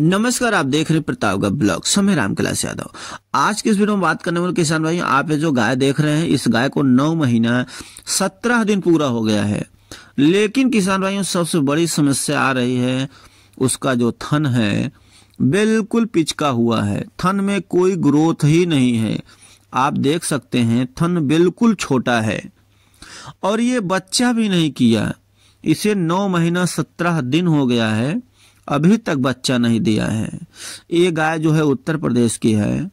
नमस्कार आप देख रहे हैं प्रतापगढ़ ब्लॉग समय राम कैलाश यादव आज के इस वीडियो में बात करने वाले किसान भाई आप ये जो गाय देख रहे हैं इस गाय को नौ महीना सत्रह दिन पूरा हो गया है लेकिन किसान भाइयों सबसे बड़ी समस्या आ रही है उसका जो थन है बिल्कुल पिचका हुआ है थन में कोई ग्रोथ ही नहीं है आप देख सकते हैं थन बिल्कुल छोटा है और ये बच्चा भी नहीं किया इसे नौ महीना सत्रह दिन हो गया है अभी तक बच्चा नहीं दिया है ये गाय जो है उत्तर प्रदेश की है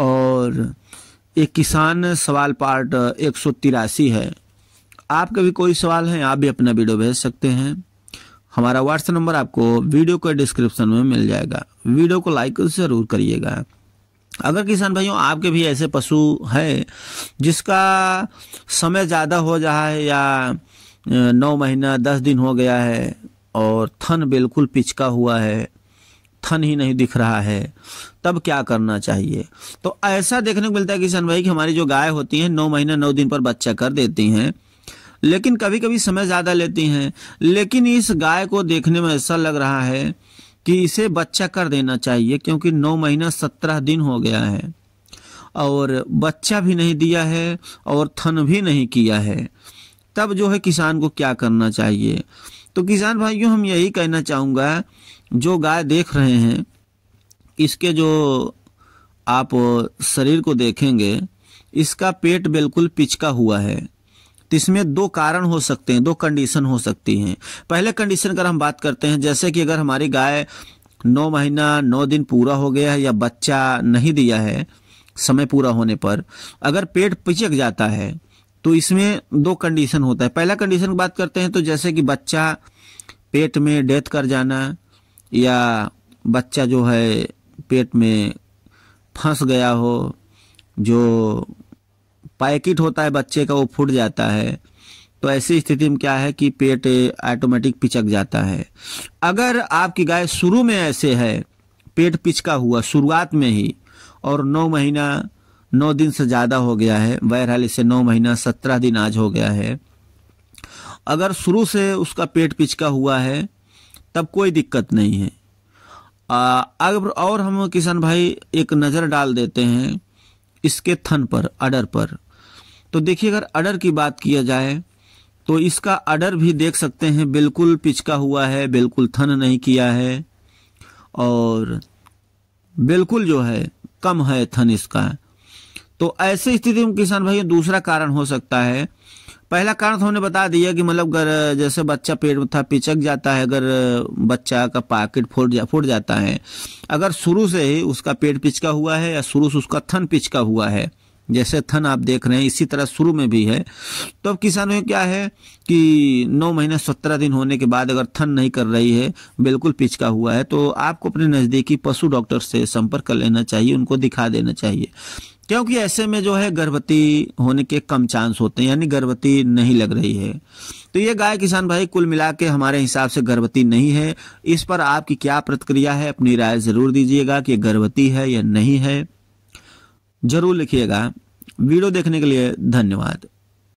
और ये किसान सवाल पार्ट एक सौ तिरासी है आपका भी कोई सवाल है आप भी अपना वीडियो भेज सकते हैं हमारा व्हाट्सएप नंबर आपको वीडियो के डिस्क्रिप्शन में मिल जाएगा वीडियो को लाइक ज़रूर करिएगा अगर किसान भाइयों आपके भी ऐसे पशु हैं जिसका समय ज़्यादा हो रहा है या नौ महीना दस दिन हो गया है और थन बिल्कुल पिचका हुआ है थन ही नहीं दिख रहा है तब क्या करना चाहिए तो ऐसा देखने को मिलता है किसान भाई कि हमारी जो गाय होती हैं नौ महीने नौ दिन पर बच्चा कर देती हैं लेकिन कभी कभी समय ज़्यादा लेती हैं लेकिन इस गाय को देखने में ऐसा लग रहा है कि इसे बच्चा कर देना चाहिए क्योंकि नौ महीना सत्रह दिन हो गया है और बच्चा भी नहीं दिया है और थन भी नहीं किया है तब जो है किसान को क्या करना चाहिए तो किसान भाइयों हम यही कहना चाहूँगा जो गाय देख रहे हैं इसके जो आप शरीर को देखेंगे इसका पेट बिल्कुल पिचका हुआ है तो इसमें दो कारण हो सकते हैं दो कंडीशन हो सकती हैं पहले कंडीशन अगर हम बात करते हैं जैसे कि अगर हमारी गाय नौ महीना नौ दिन पूरा हो गया है या बच्चा नहीं दिया है समय पूरा होने पर अगर पेट पिचक जाता है तो इसमें दो कंडीशन होता है पहला कंडीशन की बात करते हैं तो जैसे कि बच्चा पेट में डेथ कर जाना या बच्चा जो है पेट में फंस गया हो जो पैकेट होता है बच्चे का वो फूट जाता है तो ऐसी स्थिति में क्या है कि पेट ऑटोमेटिक पिचक जाता है अगर आपकी गाय शुरू में ऐसे है पेट पिचका हुआ शुरुआत में ही और नौ महीना नौ दिन से ज़्यादा हो गया है बहरहाल इसे नौ महीना सत्रह दिन आज हो गया है अगर शुरू से उसका पेट पिचका हुआ है तब कोई दिक्कत नहीं है अगर और हम किसान भाई एक नज़र डाल देते हैं इसके थन पर अडर पर तो देखिए अगर अडर की बात किया जाए तो इसका अडर भी देख सकते हैं बिल्कुल पिचका हुआ है बिल्कुल थन नहीं किया है और बिल्कुल जो है कम है थन इसका तो ऐसी स्थिति में किसान भाई दूसरा कारण हो सकता है पहला कारण तो हमने बता दिया कि मतलब अगर जैसे बच्चा पेट में था पिचक जाता है अगर बच्चा का पाकिट फूट जा फूट जाता है अगर शुरू से ही उसका पेट पिचका हुआ है या शुरू से उसका थन पिचका हुआ है जैसे थन आप देख रहे हैं इसी तरह शुरू में भी है तो अब किसानों क्या है कि नौ महीने सत्रह दिन होने के बाद अगर थन नहीं कर रही है बिल्कुल पिचका हुआ है तो आपको अपने नज़दीकी पशु डॉक्टर से संपर्क कर लेना चाहिए उनको दिखा देना चाहिए क्योंकि ऐसे में जो है गर्भवती होने के कम चांस होते हैं यानी गर्भवती नहीं लग रही है तो ये गाय किसान भाई कुल मिला के हमारे हिसाब से गर्भवती नहीं है इस पर आपकी क्या प्रतिक्रिया है अपनी राय ज़रूर दीजिएगा कि गर्भवती है या नहीं है जरूर लिखिएगा वीडियो देखने के लिए धन्यवाद